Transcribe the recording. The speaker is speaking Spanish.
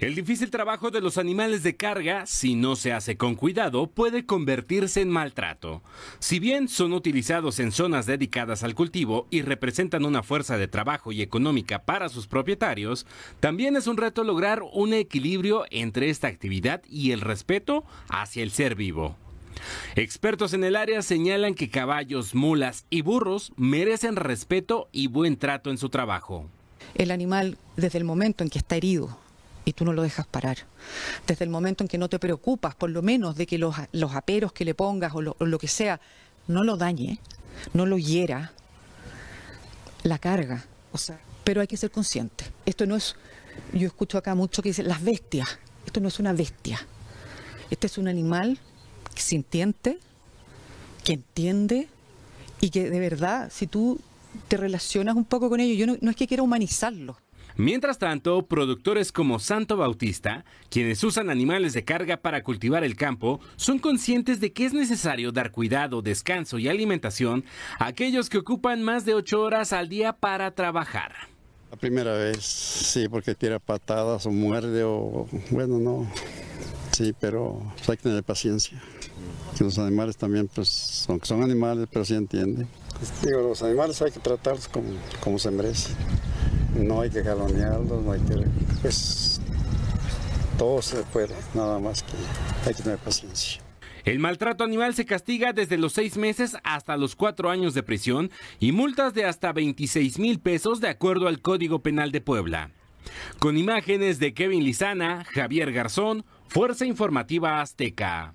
El difícil trabajo de los animales de carga, si no se hace con cuidado, puede convertirse en maltrato. Si bien son utilizados en zonas dedicadas al cultivo y representan una fuerza de trabajo y económica para sus propietarios, también es un reto lograr un equilibrio entre esta actividad y el respeto hacia el ser vivo. Expertos en el área señalan que caballos, mulas y burros merecen respeto y buen trato en su trabajo. El animal, desde el momento en que está herido, y tú no lo dejas parar. Desde el momento en que no te preocupas, por lo menos, de que los, aperos que le pongas o lo, que sea, no lo dañe, no lo hiera la carga. O sea, pero hay que ser consciente. Esto no es, yo escucho acá mucho que dicen las bestias. Esto no es una bestia. Este es un animal sintiente, que entiende y que de verdad, si tú te relacionas un poco con ellos, yo no, es que quiera humanizarlo... Mientras tanto, productores como Santo Bautista, quienes usan animales de carga para cultivar el campo, son conscientes de que es necesario dar cuidado, descanso y alimentación a aquellos que ocupan más de 8 horas al día para trabajar. La primera vez, sí, porque tira patadas o muerde o bueno, no. Sí, pero pues, hay que tener paciencia. Que los animales también, pues, son, son animales, pero sí entienden. Pues, digo, los animales hay que tratarlos como, como se no hay que jalonearlos, no hay que... Pues, todo se puede, nada más que hay que tener paciencia. El maltrato animal se castiga desde los seis meses hasta los cuatro años de prisión y multas de hasta 26 mil pesos de acuerdo al Código Penal de Puebla. Con imágenes de Kevin Lizana, Javier Garzón, Fuerza Informativa Azteca.